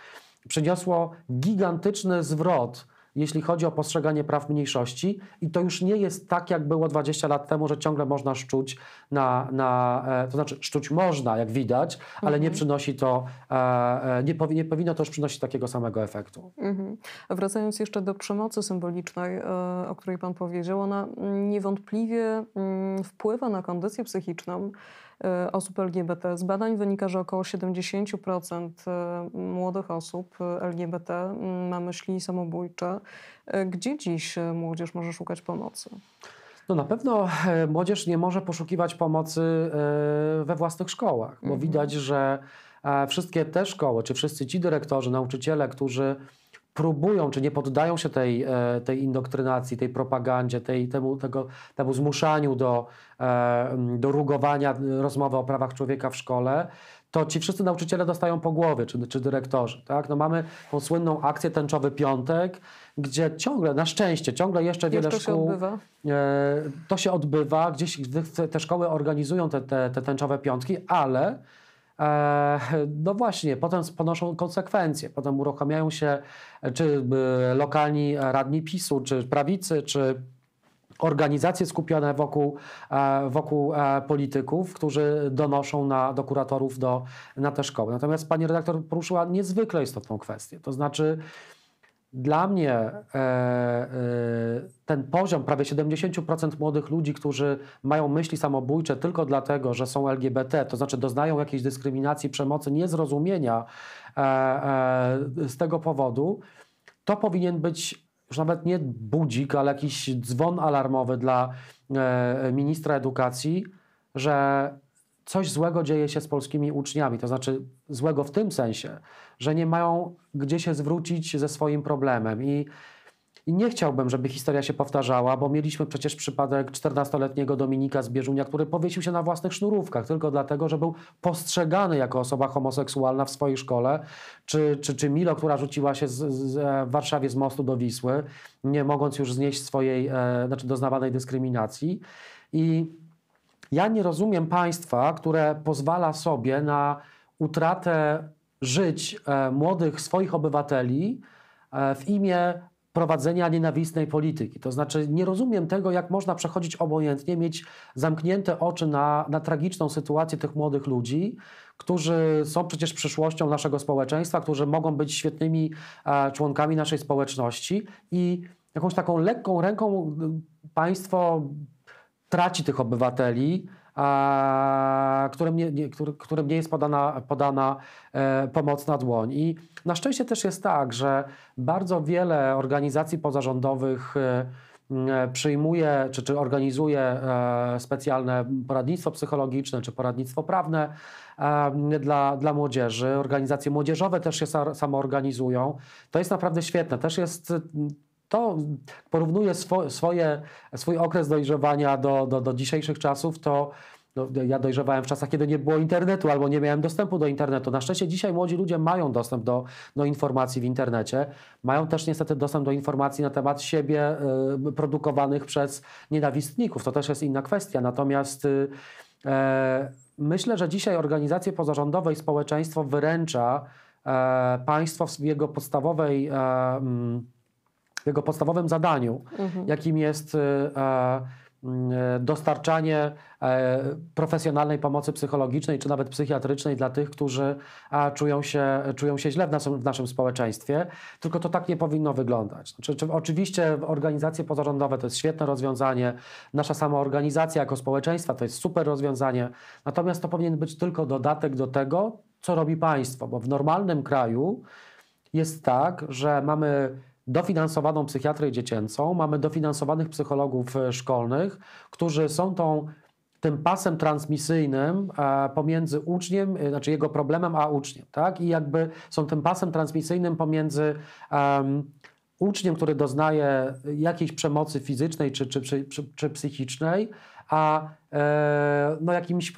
przyniosło gigantyczny zwrot jeśli chodzi o postrzeganie praw mniejszości i to już nie jest tak, jak było 20 lat temu, że ciągle można szczuć na, na e, to znaczy szczuć można, jak widać, ale mhm. nie przynosi to, e, e, nie, powi, nie powinno to już przynosić takiego samego efektu. Mhm. Wracając jeszcze do przemocy symbolicznej, o której Pan powiedział, ona niewątpliwie mm, wpływa na kondycję psychiczną Y, osób LGBT. Z badań wynika, że około 70% y, młodych osób y, LGBT ma myśli samobójcze. Gdzie dziś młodzież może szukać pomocy? No na pewno e, młodzież nie może poszukiwać pomocy e, we własnych szkołach, bo mhm. widać, że e, wszystkie te szkoły, czy wszyscy ci dyrektorzy, nauczyciele, którzy próbują, czy nie poddają się tej, e, tej indoktrynacji, tej propagandzie, tej, temu, tego, temu zmuszaniu do, e, do rugowania rozmowy o prawach człowieka w szkole, to ci wszyscy nauczyciele dostają po głowie, czy, czy dyrektorzy. Tak? No mamy tą słynną akcję Tęczowy Piątek, gdzie ciągle, na szczęście, ciągle jeszcze wiele jeszcze szkół... Się odbywa. E, to się odbywa, gdzieś te szkoły organizują te, te, te Tęczowe Piątki, ale E, no właśnie, potem ponoszą konsekwencje, potem uruchamiają się e, czy e, lokalni radni PiSu, czy prawicy, czy organizacje skupione wokół, wokół polityków, którzy donoszą na, do kuratorów, do, na te szkoły. Natomiast pani redaktor poruszyła niezwykle istotną kwestię, to znaczy dla mnie e, e, ten poziom prawie 70% młodych ludzi, którzy mają myśli samobójcze tylko dlatego, że są LGBT, to znaczy doznają jakiejś dyskryminacji, przemocy, niezrozumienia e, z tego powodu, to powinien być już nawet nie budzik, ale jakiś dzwon alarmowy dla ministra edukacji, że coś złego dzieje się z polskimi uczniami. To znaczy złego w tym sensie, że nie mają gdzie się zwrócić ze swoim problemem. I, i nie chciałbym, żeby historia się powtarzała, bo mieliśmy przecież przypadek 14-letniego Dominika z Bieżunia, który powiesił się na własnych sznurówkach tylko dlatego, że był postrzegany jako osoba homoseksualna w swojej szkole, czy, czy, czy Milo, która rzuciła się z, z, e, w Warszawie z mostu do Wisły, nie mogąc już znieść swojej, e, znaczy doznawanej dyskryminacji. I ja nie rozumiem państwa, które pozwala sobie na utratę żyć e, młodych swoich obywateli e, w imię prowadzenia nienawistnej polityki. To znaczy, nie rozumiem tego, jak można przechodzić obojętnie, mieć zamknięte oczy na, na tragiczną sytuację tych młodych ludzi, którzy są przecież przyszłością naszego społeczeństwa, którzy mogą być świetnymi e, członkami naszej społeczności i jakąś taką lekką ręką państwo traci tych obywateli, a, którym, nie, nie, który, którym nie jest podana, podana e, pomocna dłoń. I na szczęście też jest tak, że bardzo wiele organizacji pozarządowych e, e przyjmuje czy, czy organizuje e, specjalne poradnictwo psychologiczne czy poradnictwo prawne e, dla, dla młodzieży. Organizacje młodzieżowe też się samoorganizują. To jest naprawdę świetne. Też jest to porównuje swo, swoje, swój okres dojrzewania do, do, do dzisiejszych czasów, to no, ja dojrzewałem w czasach, kiedy nie było internetu albo nie miałem dostępu do internetu. Na szczęście dzisiaj młodzi ludzie mają dostęp do, do informacji w internecie. Mają też niestety dostęp do informacji na temat siebie y, produkowanych przez nienawistników. To też jest inna kwestia. Natomiast y, y, myślę, że dzisiaj organizacje pozarządowe i społeczeństwo wyręcza e, państwo w jego podstawowej. Y, w jego podstawowym zadaniu, mhm. jakim jest e, e, dostarczanie e, profesjonalnej pomocy psychologicznej czy nawet psychiatrycznej dla tych, którzy czują się, czują się źle w naszym, w naszym społeczeństwie. Tylko to tak nie powinno wyglądać. Znaczy, oczywiście organizacje pozarządowe to jest świetne rozwiązanie, nasza samoorganizacja jako społeczeństwa to jest super rozwiązanie, natomiast to powinien być tylko dodatek do tego, co robi państwo, bo w normalnym kraju jest tak, że mamy dofinansowaną psychiatrę dziecięcą, mamy dofinansowanych psychologów e, szkolnych, którzy są tą tym pasem transmisyjnym e, pomiędzy uczniem, e, znaczy jego problemem, a uczniem, tak? I jakby są tym pasem transmisyjnym pomiędzy um, uczniem, który doznaje jakiejś przemocy fizycznej czy, czy, czy, czy psychicznej, a no jakimiś,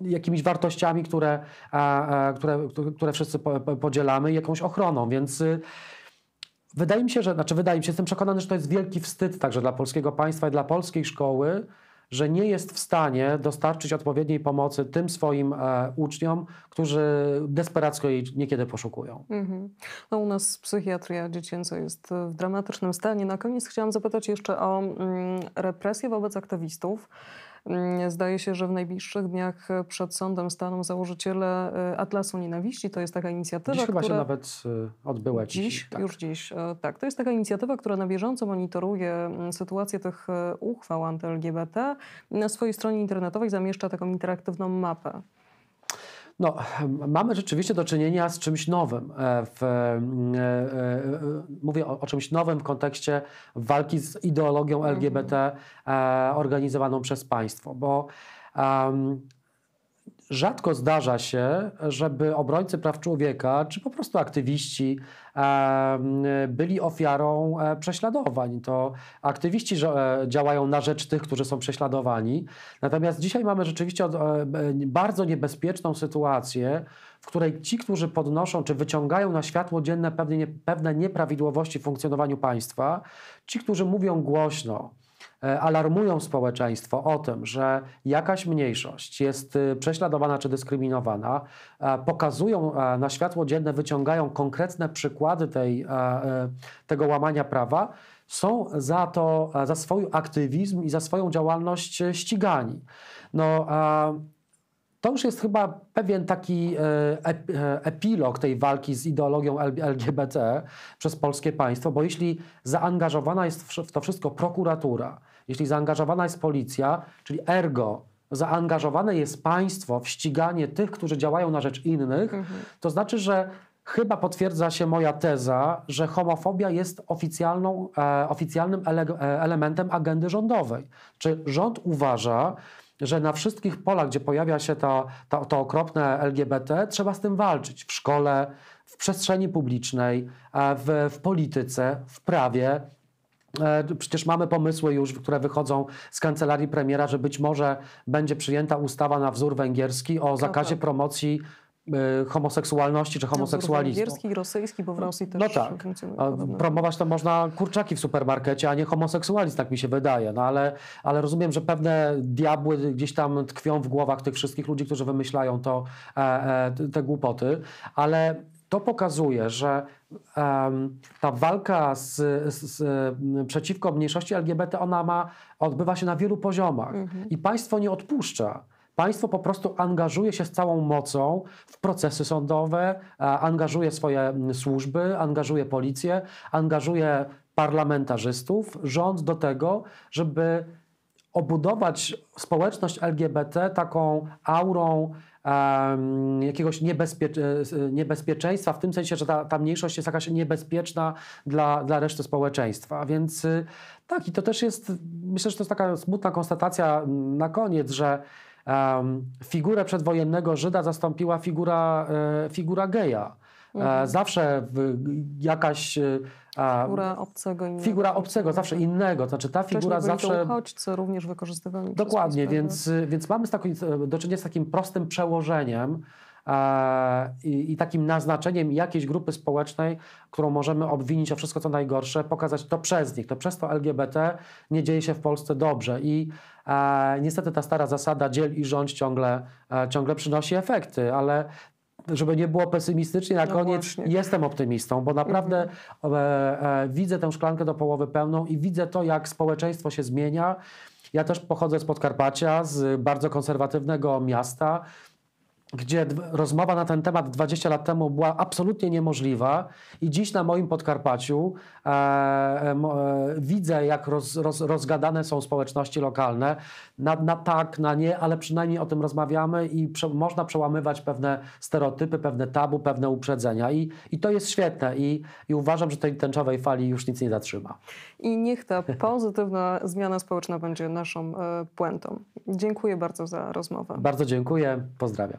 jakimiś wartościami, które, które, które wszyscy podzielamy, jakąś ochroną. Więc y, Wydaje mi się, że, znaczy wydaje mi się, jestem przekonany, że to jest wielki wstyd także dla polskiego państwa i dla polskiej szkoły, że nie jest w stanie dostarczyć odpowiedniej pomocy tym swoim e, uczniom, którzy desperacko jej niekiedy poszukują. Mhm. No, u nas psychiatria dziecięca jest e, w dramatycznym stanie. Na koniec chciałam zapytać jeszcze o mm, represje wobec aktywistów. Mm, zdaje się, że w najbliższych dniach e, przed sądem staną założyciele e, Atlasu Nienawiści. To jest taka inicjatywa, dziś która... chyba się nawet e, odbyła. Dziś, dziś tak. już dziś. Tak, to jest taka inicjatywa, która na bieżąco monitoruje mm, sytuację tych uchwał anty-LGBT. Na swojej stronie internetowej zamieszcza taką interaktywną mapę. No, mamy rzeczywiście do czynienia z czymś nowym. E, w, e, e, mówię o, o, czymś nowym w kontekście walki z ideologią LGBT mhm. organizowaną przez państwo, bo rzadko zdarza się, żeby obrońcy praw człowieka, czy po prostu aktywiści, byli ofiarą e, prześladowań. To aktywiści e, działają na rzecz tych, którzy są prześladowani. Natomiast dzisiaj mamy rzeczywiście e, bardzo niebezpieczną sytuację, w której ci, którzy podnoszą czy wyciągają na światło dzienne pewne nieprawidłowości w funkcjonowaniu państwa, ci, którzy mówią głośno, E, alarmują społeczeństwo o tym, że jakaś mniejszość jest y, prześladowana czy dyskryminowana, e, pokazują e, na światło dzienne, wyciągają konkretne przykłady tej, tego łamania prawa, są za to, za swój aktywizm i za swoją działalność ścigani. No, to już jest chyba pewien taki epilog tej walki z ideologią LGBT przez polskie państwo, bo jeśli zaangażowana jest w to wszystko prokuratura, jeśli zaangażowana jest policja, czyli ergo zaangażowane jest państwo w ściganie tych, którzy działają na rzecz innych, mhm. to znaczy, że chyba potwierdza się moja teza, że homofobia jest oficjalną, e, oficjalnym ele, e, elementem agendy rządowej. Czy rząd uważa, że na wszystkich polach, gdzie pojawia się ta, ta, to okropne LGBT, trzeba z tym walczyć w szkole, w przestrzeni publicznej, e, w, w polityce, w prawie, E, przecież mamy pomysły już, które wychodzą z kancelarii premiera, że być może będzie przyjęta ustawa na wzór węgierski o no tak. zakazie promocji e, homoseksualności czy homoseksualizmu. Węgierski, rosyjski, bo w Rosji też no tak. Promować to można kurczaki w supermarkecie, a nie homoseksualizm, tak mi się wydaje. No ale, ale rozumiem, że pewne diabły gdzieś tam tkwią w głowach tych wszystkich ludzi, którzy wymyślają to, e, te głupoty. Ale to pokazuje, że um, ta walka z, z, z, przeciwko mniejszości LGBT, ona ma, odbywa się na wielu poziomach mhm. i państwo nie odpuszcza. Państwo po prostu angażuje się z całą mocą w procesy sądowe, e, angażuje swoje służby, angażuje policję, angażuje parlamentarzystów, rząd do tego, żeby obudować społeczność LGBT taką aurą jakiegoś e, niebezpieczeństwa, w tym sensie, że ta, ta mniejszość jest jakaś niebezpieczna dla, dla reszty społeczeństwa. Więc y, tak, i to też jest, myślę, że to jest taka smutna konstatacja na koniec, że um, figurę przedwojennego Żyda zastąpiła figura, e, figura geja. E, mhm. Zawsze jakaś e, figura obcego, innego. figura obcego, zawsze mhm. innego. znaczy ta figura zawsze. uchodźcy również wykorzystywani. Dokładnie, więc, więc mamy z taką, e, do czynienia z takim prostym przełożeniem. I, i, takim naznaczeniem jakiejś grupy społecznej, którą możemy obwinić o wszystko co najgorsze, pokazać to przez nich, to przez to LGBT nie dzieje się w Polsce dobrze i e, niestety ta stara zasada dziel i rząd ciągle, e, ciągle przynosi efekty, ale żeby nie było pesymistycznie, na no koniec właśnie. jestem optymistą, bo naprawdę mhm. e, e, widzę tę szklankę do połowy pełną i widzę to, jak społeczeństwo się zmienia. Ja też pochodzę z Podkarpacia, z bardzo konserwatywnego miasta gdzie rozmowa na ten temat 20 lat temu była absolutnie niemożliwa i dziś na moim Podkarpaciu e, e, e, widzę, jak roz, roz, rozgadane są społeczności lokalne na, na, tak, na nie, ale przynajmniej o tym rozmawiamy i prze, można przełamywać pewne stereotypy, pewne tabu, pewne uprzedzenia i, i to jest świetne i, i uważam, że tej tęczowej fali już nic nie zatrzyma. I niech ta pozytywna zmiana społeczna będzie naszą y, puentą. Dziękuję bardzo za rozmowę. Bardzo dziękuję, pozdrawiam.